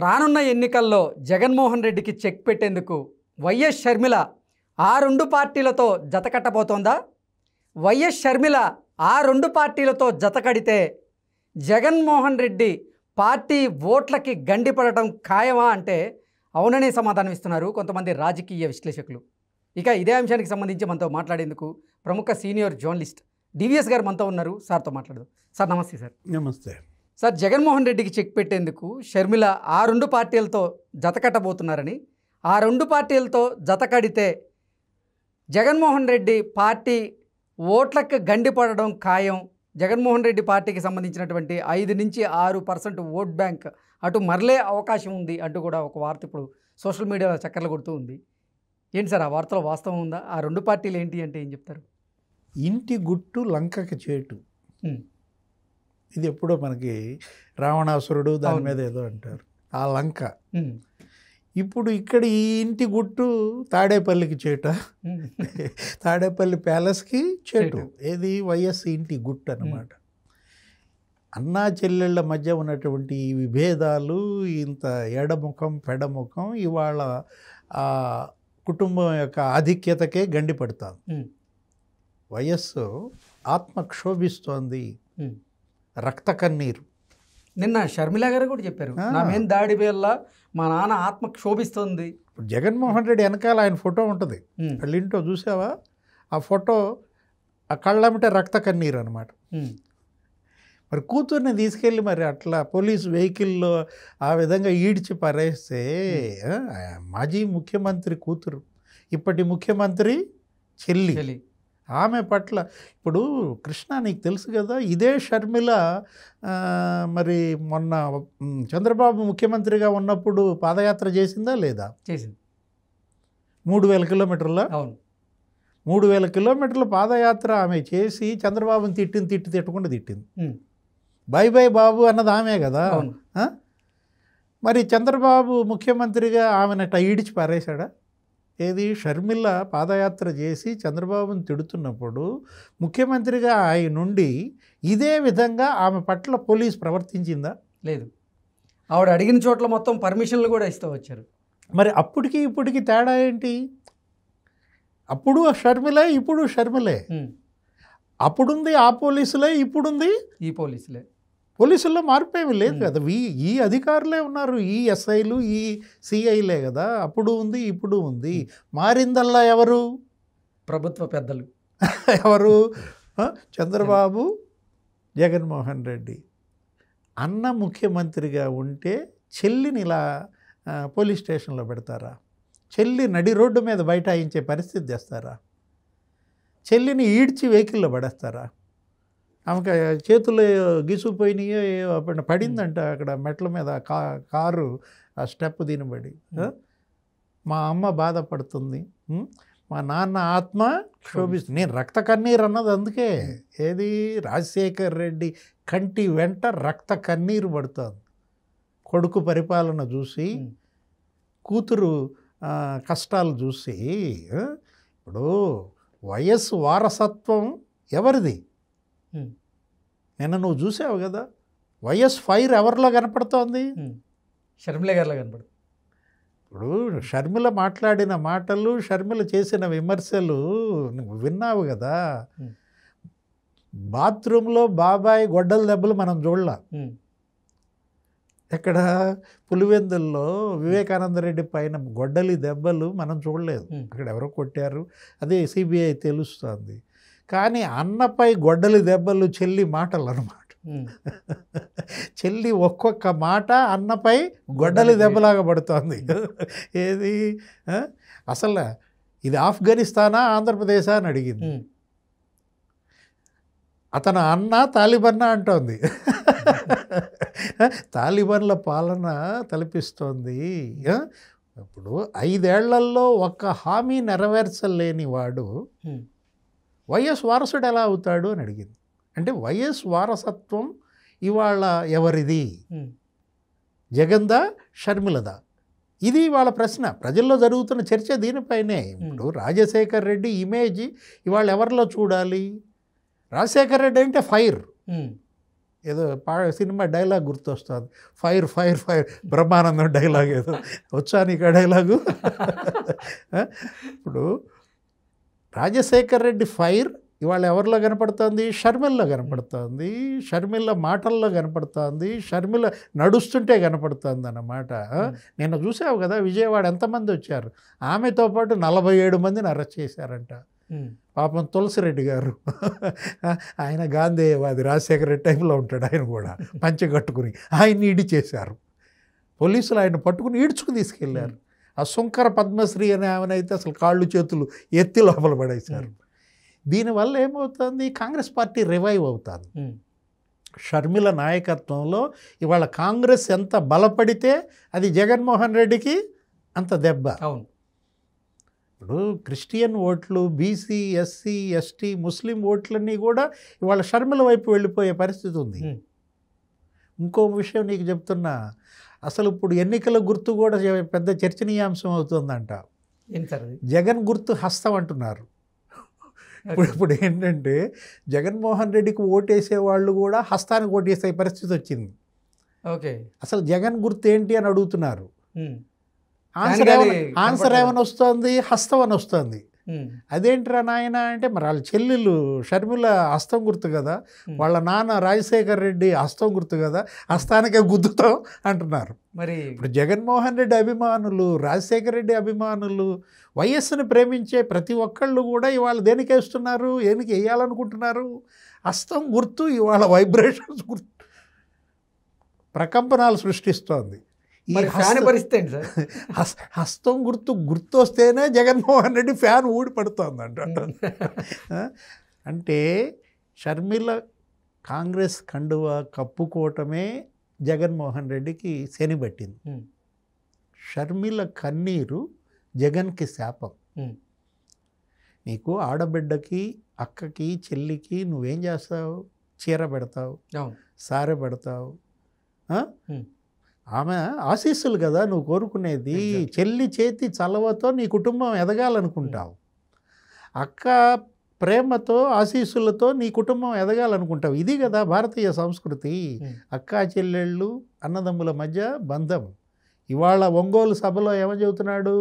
రానున్న ఎన్నికల్లో జగన్మోహన్ రెడ్డికి చెక్ పెట్టేందుకు వైఎస్ షర్మిల ఆ రెండు పార్టీలతో జతకట్టబోతోందా వైఎస్ షర్మిల ఆ రెండు పార్టీలతో జతకడితే జగన్మోహన్ రెడ్డి పార్టీ ఓట్లకి గండిపడటం ఖాయమా అంటే అవుననే సమాధానం ఇస్తున్నారు కొంతమంది రాజకీయ విశ్లేషకులు ఇక ఇదే అంశానికి సంబంధించి మనతో మాట్లాడేందుకు ప్రముఖ సీనియర్ జర్నలిస్ట్ డివిఎస్ గారు మనతో ఉన్నారు సార్తో మాట్లాడదు సార్ నమస్తే సార్ నమస్తే సార్ జగన్మోహన్ రెడ్డికి చెక్ పెట్టేందుకు షర్మిల ఆ రెండు పార్టీలతో జతకట్టబోతున్నారని ఆ రెండు పార్టీలతో జతకడితే జగన్మోహన్ రెడ్డి పార్టీ ఓట్లకు గండిపడడం ఖాయం జగన్మోహన్ రెడ్డి పార్టీకి సంబంధించినటువంటి ఐదు నుంచి ఆరు పర్సెంట్ ఓట్ బ్యాంక్ అటు మరలే అవకాశం ఉంది అంటూ కూడా ఒక వార్త ఇప్పుడు సోషల్ మీడియాలో చక్కర్లు కొడుతూ ఉంది ఏంటి సార్ ఆ వార్తలో వాస్తవం ఉందా ఆ రెండు పార్టీలు ఏంటి అంటే ఏం చెప్తారు ఇంటి గుట్టు లంకకి చేటు ఇది ఎప్పుడో మనకి రావణాసురుడు దాని మీద ఏదో అంటారు ఆ లంక ఇప్పుడు ఇక్కడ ఈ ఇంటి గుట్టు తాడేపల్లికి చేట తాడేపల్లి ప్యాలెస్కి చేటు ఏది వైఎస్ ఇంటి గుట్టు అనమాట అన్నా చెల్లెళ్ళ మధ్య ఉన్నటువంటి ఈ విభేదాలు ఇంత ఎడముఖం పెడముఖం ఇవాళ ఆ కుటుంబం యొక్క ఆధిక్యతకే గండి పడతాం వయస్సు ఆత్మ క్షోభిస్తోంది రక్త కన్నీరు నిన్న షర్మిల గారు కూడా చెప్పారు మేము దాడి వేళ్ళ మా నాన్న ఆత్మ క్షోభిస్తుంది జగన్మోహన్ రెడ్డి వెనకాల ఆయన ఫోటో ఉంటుంది వాళ్ళ చూసావా ఆ ఫోటో ఆ కళ్ళమిట రక్త కన్నీరు అనమాట మరి కూతుర్ని తీసుకెళ్ళి మరి అట్లా పోలీస్ వెహికల్లో ఆ విధంగా ఈడ్చి పారేస్తే మాజీ ముఖ్యమంత్రి కూతురు ఇప్పటి ముఖ్యమంత్రి చెల్లి ఆమె పట్ల ఇప్పుడు కృష్ణ నీకు తెలుసు కదా ఇదే షర్మిల మరి మొన్న చంద్రబాబు ముఖ్యమంత్రిగా ఉన్నప్పుడు పాదయాత్ర చేసిందా లేదా చేసింది మూడు వేల కిలోమీటర్ల అవును మూడు వేల కిలోమీటర్ల పాదయాత్ర ఆమె చేసి చంద్రబాబుని తిట్టింది తిట్టి తిట్టకుండా తిట్టింది బై బై బాబు అన్నది ఆమె కదా మరి చంద్రబాబు ముఖ్యమంత్రిగా ఆమెనట్ట ఈడిచి పారేశాడా ఏది షర్మిల పాదయాత్ర చేసి చంద్రబాబును తిడుతున్నప్పుడు ముఖ్యమంత్రిగా ఆయన నుండి ఇదే విధంగా ఆమె పట్ల పోలీస్ ప్రవర్తించిందా లేదు ఆవిడ అడిగిన చోట్ల మొత్తం పర్మిషన్లు కూడా ఇస్తూ వచ్చారు మరి అప్పటికి ఇప్పటికి తేడా ఏంటి అప్పుడు షర్మిలే ఇప్పుడు షర్మిలే అప్పుడుంది ఆ పోలీసులే ఇప్పుడుంది ఈ పోలీసులే పోలీసుల్లో మార్పు ఏమి లేదు కదా వీ ఈ అధికారులే ఉన్నారు ఈ ఎస్ఐలు ఈ సిఐలే కదా అప్పుడు ఉంది ఇప్పుడు ఉంది మారిందల్లా ఎవరు ప్రభుత్వ పెద్దలు ఎవరు చంద్రబాబు జగన్మోహన్ రెడ్డి అన్న ముఖ్యమంత్రిగా ఉంటే చెల్లిని ఇలా పోలీస్ స్టేషన్లో పెడతారా చెల్లి నడి రోడ్డు మీద బైఠాయించే పరిస్థితి తెస్తారా చెల్లిని ఈడ్చి వెహికల్లో పడేస్తారా ఆమెకు చేతులు గీసుకుపోయినాయి పడిందంట అక్కడ మెట్ల మీద కా కారు ఆ స్టెప్ దీనిబడి మా అమ్మ బాధపడుతుంది మా నాన్న ఆత్మ క్షోభిస్తుంది నేను రక్త కన్నీరు అన్నది అందుకే ఏది రాజశేఖర్ రెడ్డి కంటి వెంట రక్త కన్నీరు పడుతుంది కొడుకు పరిపాలన చూసి కూతురు కష్టాలు చూసి ఇప్పుడు వయస్సు వారసత్వం ఎవరిది నిన్న నువ్వు చూసావు కదా వైఎస్ ఫైర్ ఎవరిలో కనపడుతోంది షర్మిల గారిలో కనపడు ఇప్పుడు షర్మిల మాట్లాడిన మాటలు షర్మిల చేసిన విమర్శలు నువ్వు విన్నావు కదా బాత్రూంలో బాబాయ్ గొడ్డల దెబ్బలు మనం చూడలా ఎక్కడ పులివెందుల్లో వివేకానందరెడ్డి పైన గొడ్డలి దెబ్బలు మనం చూడలేదు అక్కడ ఎవరో కొట్టారు అదే సిబిఐ తెలుస్తుంది కానీ అన్నపై గొడ్డలి దెబ్బలు చెల్లి మాటలు అనమాట చెల్లి ఒక్కొక్క మాట అన్నపై గొడ్డలి దెబ్బలాగా పడుతోంది ఏది అసలు ఇది ఆఫ్ఘనిస్తానా ఆంధ్రప్రదేశా అని అడిగింది అతను అన్న తాలిబన్నా అంటోంది తాలిబన్ల పాలన తలపిస్తోంది ఇప్పుడు ఐదేళ్లలో ఒక్క హామీ నెరవేర్చలేని వాడు వైఎస్ వారసుడు ఎలా అవుతాడు అని అడిగింది అంటే వైఎస్ వారసత్వం ఇవాళ ఎవరిది జగందా షర్మిలదా ఇది వాళ్ళ ప్రశ్న ప్రజల్లో జరుగుతున్న చర్చ దీనిపైనే ఇప్పుడు రాజశేఖర్ రెడ్డి ఇమేజ్ ఇవాళ ఎవరిలో చూడాలి రాజశేఖర్ రెడ్డి అంటే ఫైర్ ఏదో పా సినిమా డైలాగ్ గుర్తొస్తుంది fire fire fire Brahmanandam dialogue ఏదో వచ్చాను ఇక డైలాగు ఇప్పుడు రాజశేఖర్ రెడ్డి ఫైర్ ఇవాళ ఎవరిలో కనపడుతోంది షర్మిల్లో కనపడుతోంది షర్మిల మాటల్లో కనపడుతోంది షర్మిల నడుస్తుంటే కనపడుతోంది అన్నమాట నిన్న చూసావు కదా విజయవాడ ఎంతమంది వచ్చారు ఆమెతో పాటు నలభై ఏడు మందిని అరెస్ట్ చేశారంట పాపం తులసిరెడ్డి గారు ఆయన గాంధేయవాది రాజశేఖర రెడ్డి టైంలో ఉంటాడు ఆయన కూడా పంచగట్టుకుని ఆయన్ని ఇడి చేశారు పోలీసులు ఆయన పట్టుకుని ఈడ్చుకు తీసుకెళ్లారు ఆ సుంకర పద్మశ్రీ అనే ఆమెనైతే అసలు కాళ్ళు చేతులు ఎత్తి లోపల పడేశారు దీనివల్ల ఏమవుతుంది కాంగ్రెస్ పార్టీ రివైవ్ అవుతుంది షర్మిల నాయకత్వంలో ఇవాళ కాంగ్రెస్ ఎంత బలపడితే అది జగన్మోహన్ రెడ్డికి అంత దెబ్బ అవును ఇప్పుడు క్రిస్టియన్ ఓట్లు బీసీ ఎస్సీ ఎస్టీ ముస్లిం ఓట్లన్నీ కూడా ఇవాళ షర్మిల వైపు వెళ్ళిపోయే పరిస్థితి ఉంది ఇంకో విషయం నీకు చెప్తున్నా అసలు ఇప్పుడు ఎన్నికల గుర్తు కూడా పెద్ద చర్చనీయాంశం అవుతుందంట జగన్ గుర్తు హస్తం అంటున్నారు ఇప్పుడు ఇప్పుడు ఏంటంటే జగన్మోహన్ రెడ్డికి ఓటేసే వాళ్ళు కూడా హస్తానికి ఓటేసే పరిస్థితి వచ్చింది ఓకే అసలు జగన్ గుర్తు ఏంటి అని అడుగుతున్నారు ఆన్సర్ ఆన్సర్ ఏమని వస్తుంది హస్తం అని వస్తుంది అదేంట్రా నాయన అంటే మరి వాళ్ళ చెల్లెలు షర్మిల హస్తం గుర్తు కదా వాళ్ళ నాన్న రాజశేఖర్ రెడ్డి హస్తం గుర్తు కదా హస్తానికే గుద్దుతాం అంటున్నారు మరి ఇప్పుడు జగన్మోహన్ రెడ్డి అభిమానులు రాజశేఖర రెడ్డి అభిమానులు వైఎస్ని ప్రేమించే ప్రతి ఒక్కళ్ళు కూడా ఇవాళ దేనికి వేస్తున్నారు దేనికి వేయాలనుకుంటున్నారు హస్తం గుర్తు ఇవాళ వైబ్రేషన్స్ గుర్తు ప్రకంపనాలు సృష్టిస్తోంది మరి ఫ్యాన్ పరిస్థితి సార్ హస్తం గుర్తు గుర్తు వస్తేనే జగన్మోహన్ రెడ్డి ఫ్యాన్ ఊడి పడుతుంది అంట అంటే షర్మిల కాంగ్రెస్ కండువా కప్పుకోవటమే జగన్మోహన్ రెడ్డికి శనిబట్టింది షర్మిల కన్నీరు జగన్కి శాపం నీకు ఆడబిడ్డకి అక్కకి చెల్లికి నువ్వేం చేస్తావు చీర పెడతావు సారె పెడతావు ఆమె ఆశీస్సులు కదా నువ్వు కోరుకునేది చెల్లి చేతి చలవతో నీ కుటుంబం ఎదగాలనుకుంటావు అక్క ప్రేమతో ఆశీస్సులతో నీ కుటుంబం ఎదగాలనుకుంటావు ఇది కదా భారతీయ సంస్కృతి hmm. అక్కా చెల్లెళ్ళు అన్నదమ్ముల మధ్య బంధం ఇవాళ ఒంగోలు సభలో ఏమని చెబుతున్నాడు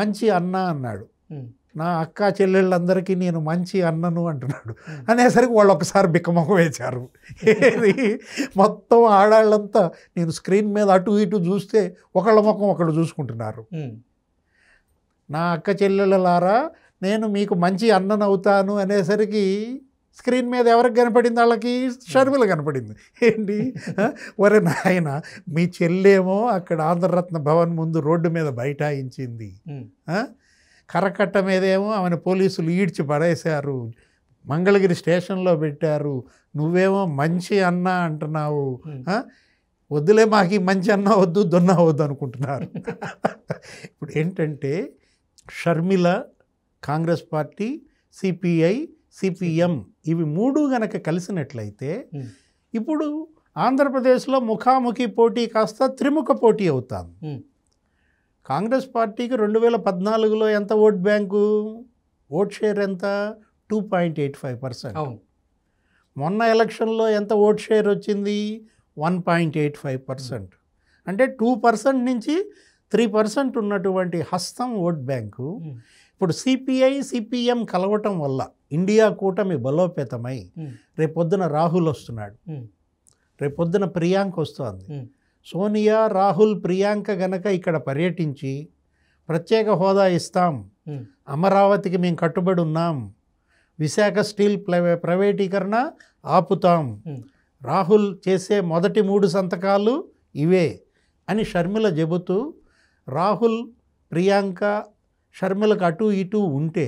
మంచి అన్న అన్నాడు hmm. నా అక్క చెల్లెళ్ళందరికీ నేను మంచి అన్నను అంటున్నాడు అనేసరికి వాళ్ళు ఒకసారి బిక్కమొక వేశారు ఏది మొత్తం ఆడాళ్ళంతా నేను స్క్రీన్ మీద అటు ఇటు చూస్తే ఒకళ్ళ ముఖం ఒకళ్ళు చూసుకుంటున్నారు నా అక్క చెల్లెళ్ళలారా నేను మీకు మంచి అన్నను అవుతాను అనేసరికి స్క్రీన్ మీద ఎవరికి కనపడింది వాళ్ళకి షర్మిల కనపడింది ఏంటి ఒరే నాయన మీ చెల్లేమో అక్కడ ఆంధ్రరత్న భవన్ ముందు రోడ్డు మీద బైఠాయించింది కరకట్ట మీదేమో ఆమెను పోలీసులు ఈడ్చి పడేశారు మంగళగిరి స్టేషన్లో పెట్టారు నువ్వేమో మంచి అన్న అంటున్నావు వద్దులే మాకు మంచి అన్న వద్దు దొన్న వద్దు అనుకుంటున్నారు ఇప్పుడు ఏంటంటే Sharmila Congress party CPI CPM ఇవి మూడు గనక కలిసినట్లయితే ఇప్పుడు ఆంధ్రప్రదేశ్లో ముఖాముఖి పోటీ కాస్త త్రిముఖ పోటీ అవుతాం కాంగ్రెస్ పార్టీకి రెండు వేల పద్నాలుగులో ఎంత ఓట్ బ్యాంకు ఓట్ షేర్ ఎంత two point eight five percent మొన్న ఎలక్షన్లో ఎంత ఓట్ షేర్ వచ్చింది one point eight five percent అంటే టూ పర్సెంట్ నుంచి త్రీ పర్సెంట్ ఉన్నటువంటి హస్తం ఓట్ బ్యాంకు ఇప్పుడు సిపిఐ సిపిఎం కలవటం వల్ల ఇండియా కూటమి బలోపేతమై రేపొద్దున రాహుల్ వస్తున్నాడు రేపొద్దున ప్రియాంక వస్తుంది సోనియా రాహుల్ ప్రియాంక గనక ఇక్కడ పర్యటించి ప్రత్యేక హోదా ఇస్తాం అమరావతికి మేము కట్టుబడి ఉన్నాం విశాఖ స్టీల్ ప్రైవేటీకరణ ఆపుతాం రాహుల్ చేసే మొదటి మూడు సంతకాలు ఇవే అని షర్మిల చెబుతూ రాహుల్ ప్రియాంక షర్మిలకు అటు ఇటు ఉంటే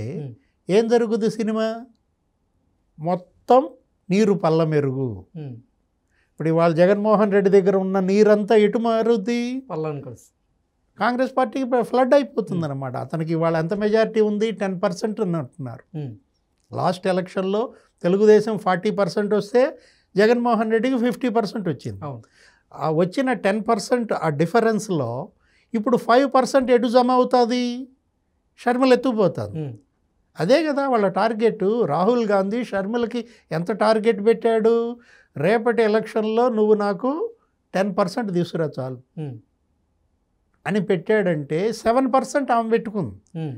ఏం జరుగుద్ది సినిమా మొత్తం నీరు పల్లమెరుగు ఇప్పుడు ఇవాళ జగన్మోహన్ రెడ్డి దగ్గర ఉన్న నీరంతా ఎటు మారుద్ది కాంగ్రెస్ పార్టీకి ఫ్లడ్ అయిపోతుంది అనమాట అతనికి ఇవాళ ఎంత మెజారిటీ ఉంది టెన్ పర్సెంట్ అంటున్నారు లాస్ట్ ఎలక్షన్లో తెలుగుదేశం ఫార్టీ పర్సెంట్ వస్తే జగన్మోహన్ రెడ్డికి ఫిఫ్టీ పర్సెంట్ వచ్చింది ఆ వచ్చిన టెన్ పర్సెంట్ ఆ డిఫరెన్స్లో ఇప్పుడు ఫైవ్ పర్సెంట్ ఎటు జమ అవుతుంది షర్మిల ఎత్తుపోతుంది అదే కదా వాళ్ళ టార్గెట్ రాహుల్ గాంధీ షర్మిలకి ఎంత టార్గెట్ పెట్టాడు రేపటి ఎలక్షన్లో నువ్వు నాకు టెన్ పర్సెంట్ తీసుకురా చాలు అని పెట్టాడంటే సెవెన్ పర్సెంట్ ఆమె పెట్టుకుంది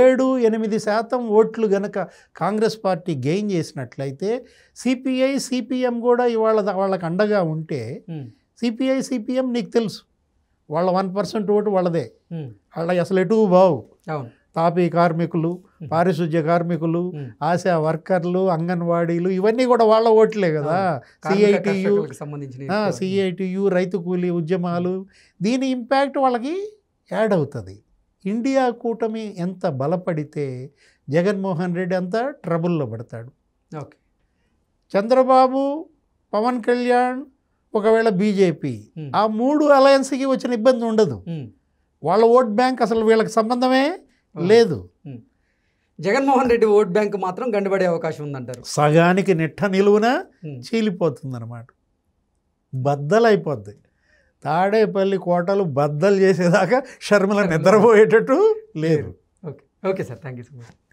ఏడు ఎనిమిది శాతం ఓట్లు గనక కాంగ్రెస్ పార్టీ గెయిన్ చేసినట్లయితే సిపిఐ సిపిఎం కూడా ఇవాళ వాళ్ళకి అండగా ఉంటే సిపిఐ సిపిఎం నీకు తెలుసు వాళ్ళ వన్ పర్సెంట్ ఓటు వాళ్ళదే వాళ్ళ అసలు ఎటు బావు అవును తాపీ కార్మికులు పారిశుద్ధ్య కార్మికులు ఆశా వర్కర్లు అంగన్వాడీలు ఇవన్నీ కూడా వాళ్ళ ఓట్లే కదా సిఐటియు సిఐటియు రైతు కూలీ ఉద్యమాలు దీని ఇంపాక్ట్ వాళ్ళకి యాడ్ అవుతుంది ఇండియా కూటమి ఎంత బలపడితే జగన్మోహన్ రెడ్డి అంత ట్రబుల్లో పడతాడు ఓకే చంద్రబాబు పవన్ కళ్యాణ్ ఒకవేళ బీజేపీ ఆ మూడు అలయన్స్కి వచ్చిన ఇబ్బంది ఉండదు వాళ్ళ ఓట్ బ్యాంక్ అసలు వీళ్ళకి సంబంధమే లేదు జగన్మోహన్ రెడ్డి ఓట్ బ్యాంక్ మాత్రం గండిపడే అవకాశం ఉందంటారు సగానికి నిట్ట నిలువున చీలిపోతుంది అనమాట బద్దలైపోద్ది తాడేపల్లి కోటలు బద్దలు చేసేదాకా షర్మిల నిద్రపోయేటట్టు లేరు okay okay sir thank you so much